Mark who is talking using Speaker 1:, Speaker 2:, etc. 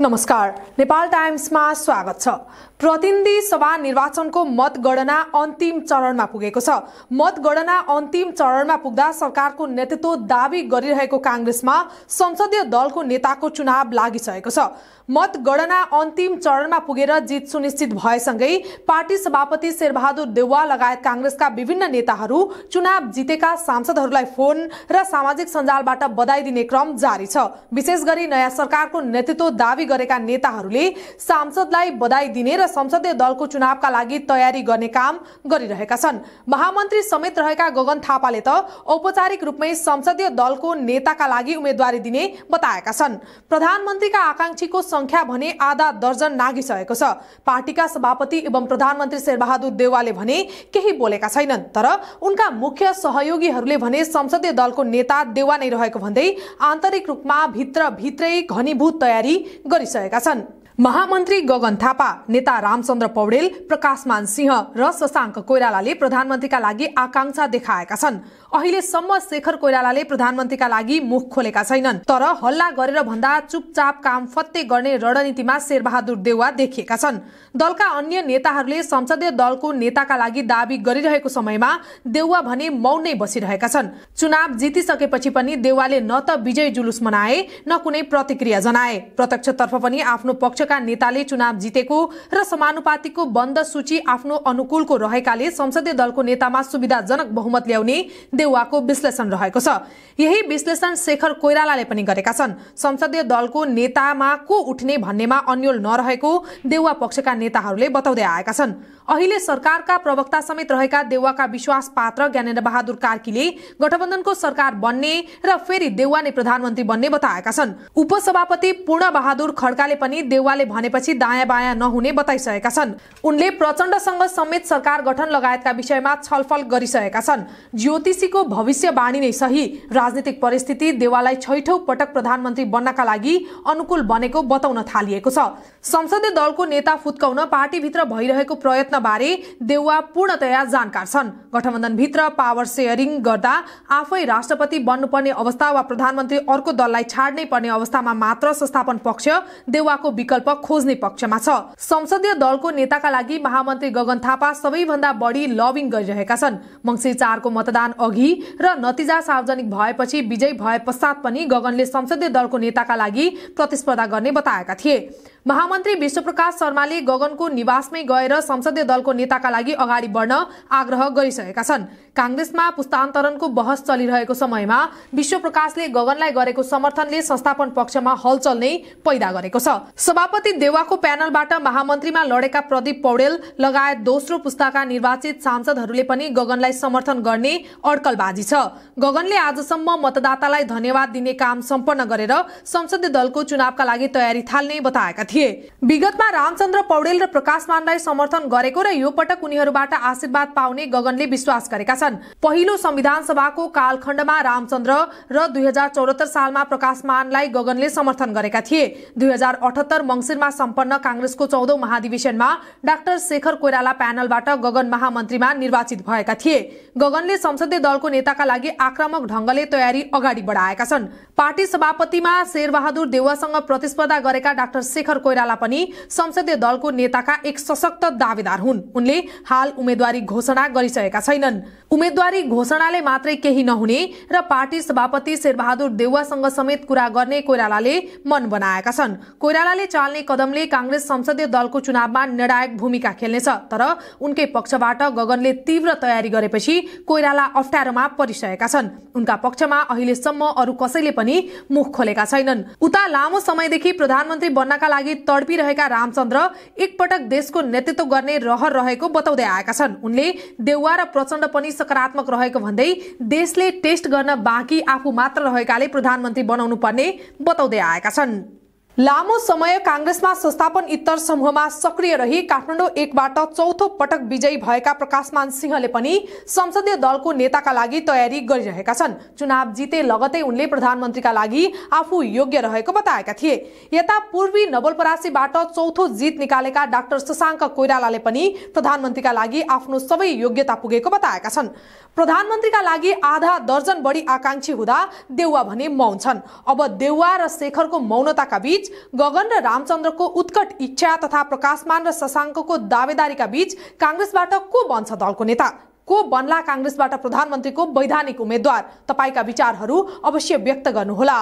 Speaker 1: नमस्कार नेपाल टाइम्समा स्वागत छ प्रतिनिधि सभा निर्वाचनको मतगणना अन्तिम चरणमा पुगेको छ मतगणना अन्तिम चरणमा पुग्दा सरकारको नेतृत्व दावी गरिरहेको काङ्ग्रेसमा संसदीय दलको नेताको चुनाव लागिसकेको छ मतगणना अन्तिम चरणमा पुगेर जित सुनिश्चित भएसँगै पार्टी सभापति शेरबहादुर देउवा लगायत काङ्ग्रेसका विभिन्न नेताहरू चुनाव जितेका सांसदहरूलाई फोन र सामाजिक सञ्जालबाट बधाई दिने क्रम जारी छ विशेष गरी नयाँ सरकारको नेतृत्व दावी गरेका नेताहरूले सांसदलाई बधाई दिने र संसदीय दलको चुनावका लागि तयारी गर्ने काम गरिरहेका छन् महामन्त्री समेत रहेका गगन थापाले त औपचारिक रूपमै संसदीय दलको नेताका लागि उम्मेद्वारी दिने बताएका छन् प्रधानमन्त्रीका आकांक्षीको संख्या भने आधा दर्जन नागिसकेको छ पार्टीका सभापति एवं प्रधानमन्त्री शेरबहादुर देवालले भने केही बोलेका छैनन् तर उनका मुख्य सहयोगीहरूले भने संसदीय दलको नेता देवा नै रहेको भन्दै आन्तरिक रूपमा भित्रभित्रै घनीभूत तयारी गरे गरिसकेका छन् महामन्त्री गगन थापा नेता रामचन्द्र पौडेल प्रकाशमान सिंह र शशाङ्क कोइरालाले प्रधानमन्त्रीका लागि आकांक्षा देखाएका छन् अहिलेसम्म शेखर कोइरालाले प्रधानमन्त्रीका लागि मुख खोलेका छैनन् तर हल्ला गरेर भन्दा चुपचाप काम फत्ते गर्ने रणनीतिमा शेरबहादुर देउवा देखिएका छन् दलका अन्य नेताहरूले संसदीय दलको नेताका लागि दावी गरिरहेको समयमा देउवा भने मौन नै बसिरहेका छन् चुनाव जितिसकेपछि पनि देउवाले न त विजय जुलुस मनाए न कुनै प्रतिक्रिया जनाए प्रत्यक्षतर्फ पनि आफ्नो पक्ष पक्षका नेताले चुनाव जितेको र समानुपातिको बन्द सूची आफ्नो अनुकूलको रहेकाले संसदीय दलको नेतामा सुविधाजनक बहुमत ल्याउने देउवाको विश्लेषण रहेको छ यही विश्लेषण शेखर कोइरालाले पनि गरेका छन् संसदीय दलको नेतामा को उठ्ने भन्नेमा अन्यल नरहेको देउवा पक्षका नेताहरूले बताउँदै आएका छन् अहिले सरकारका प्रवक्ता समेत रहेका देउवाका विश्वास पात्र ज्ञानेन्द्र बहादुर कार्कीले गठबन्धनको सरकार बन्ने र फेरि देउवा नै प्रधानमन्त्री बन्ने बताएका छन् उपसभापति पूर्ण बहादुर खड्काले पनि देउवा शर्माले भनेपछि दायाँ बायाँ नहुने बताइसकेका छन् उनले प्रचण्डसँग समेत सरकार गठन लगायतका विषयमा छलफल गरिसकेका छन् ज्योतिषीको भविष्यवाणी नै सही राजनीतिक परिस्थिति देवालाई छैठौँ पटक प्रधानमन्त्री बन्नका लागि अनुकूल बनेको बताउन थालिएको छ संसदीय दलको नेता फुत्काउन पार्टीभित्र भइरहेको प्रयत्नबारे देउवा पूर्णतया जानकार छन् गठबन्धनभित्र पावर सेयरिङ गर्दा आफै राष्ट्रपति बन्नुपर्ने अवस्था वा प्रधानमन्त्री अर्को दललाई छाड्नै पर्ने अवस्थामा मात्र संस्थापन पक्ष देउवाको विकल्प विकल्प खोज्ने पक्षमा छ संसदीय दलको नेताका लागि महामन्त्री गगन थापा सबैभन्दा बढी लबिङ गरिरहेका छन् मङ्सिर चारको मतदान अघि र नतिजा सार्वजनिक भएपछि विजय भए पश्चात पनि गगनले संसदीय दलको नेताका लागि प्रतिस्पर्धा गर्ने बताएका थिए महामन्त्री विश्वप्रकाश शर्माले गगनको निवासमै गएर संसदीय दलको नेताका लागि अगाडि बढ्न आग्रह गरिसकेका छन् काङ्ग्रेसमा पुस्तान्तरणको बहस चलिरहेको समयमा विश्वप्रकाशले गगनलाई गरेको समर्थनले संस्थापन पक्षमा हलचल नै पैदा गरेको छ सभापति देवाको प्यानलबाट महामन्त्रीमा लडेका प्रदीप पौडेल लगायत दोस्रो पुस्ताका निर्वाचित सांसदहरूले पनि गगनलाई समर्थन गर्ने अड्कलबाजी छ गगनले आजसम्म मतदातालाई धन्यवाद दिने काम सम्पन्न गरेर संसदीय दलको चुनावका लागि तयारी थाल्ने बताएका थिए विगतमा रामचन्द्र पौडेल र प्रकाश मानलाई समर्थन गरेको र यो पटक उनीहरूबाट आशीर्वाद पाउने गगनले विश्वास गरेका छन् पहिलो संविधान सभाको कालखण्डमा रामचन्द्र र दुई हजार चौरात्तर सालमा प्रकाशमानलाई गगनले समर्थन गरेका थिए दुई हजार अठहत्तर मंगिरमा सम्पन्न काँग्रेसको चौधौं महाधिवेशनमा डाक्टर शेखर कोइराला प्यानलबाट गगन महामन्त्रीमा निर्वाचित भएका थिए गगनले संसदीय दलको नेताका लागि आक्रामक ढंगले तयारी अगाडि बढाएका छन् पार्टी सभापतिमा शेरबहादुर देउवासँग प्रतिस्पर्धा गरेका डाक्टर शेखर शङ्कर कोइराला पनि संसदीय दलको नेताका एक सशक्त दावेदार हुन् उनले हाल उम्मेद्वारी घोषणा गरिसकेका छैनन् उम्मेद्वारी घोषणाले मात्रै केही नहुने र पार्टी सभापति शेरबहादुर देउवासँग समेत कुरा गर्ने कोइरालाले मन बनाएका छन् कोइरालाले चाल्ने कदमले काङ्ग्रेस संसदीय दलको चुनावमा निर्णायक भूमिका खेल्नेछ तर उनकै पक्षबाट गगनले तीव्र तयारी गरेपछि कोइराला अप्ठ्यारोमा परिसकेका छन् उनका पक्षमा अहिलेसम्म अरू कसैले पनि मुख खोलेका छैनन् उता लामो समयदेखि प्रधानमन्त्री बन्नका लागि लागि तडपिरहेका रामचन्द्र एकपटक देशको नेतृत्व गर्ने रहर रहेको बताउँदै आएका छन् उनले देउवा र प्रचण्ड पनि सकारात्मक रहेको भन्दै देशले टेस्ट गर्न बाँकी आफू मात्र रहेकाले प्रधानमन्त्री बनाउनु पर्ने बताउँदै आएका छन् लामो समय काङ्ग्रेसमा संस्थापन इत्तर समूहमा सक्रिय रही काठमाडौँ एकबाट चौथो पटक विजयी भएका प्रकाशमान सिंहले पनि संसदीय दलको नेताका लागि तयारी गरिरहेका छन् चुनाव जिते लगतै उनले प्रधानमन्त्रीका लागि आफू योग्य रहेको बताएका थिए यता पूर्वी नवलपरासीबाट चौथो जित निकालेका डाक्टर शशाङ्क कोइरालाले पनि प्रधानमन्त्रीका लागि आफ्नो सबै योग्यता पुगेको बताएका छन् प्रधानमन्त्रीका लागि आधा दर्जन बढी आकांक्षी हुँदा देउवा भने मौन छन् अब देउवा र शेखरको मौनताका बीच गगन र रामचन्द्रको उत्कट इच्छा तथा प्रकाशमान र शशाङ्कको दावेदारीका बीच काङ्ग्रेसबाट को बन्छ दलको नेता को बन्ला काङ्ग्रेसबाट प्रधानमन्त्रीको वैधानिक उम्मेद्वार तपाईँका विचारहरू अवश्य व्यक्त गर्नुहोला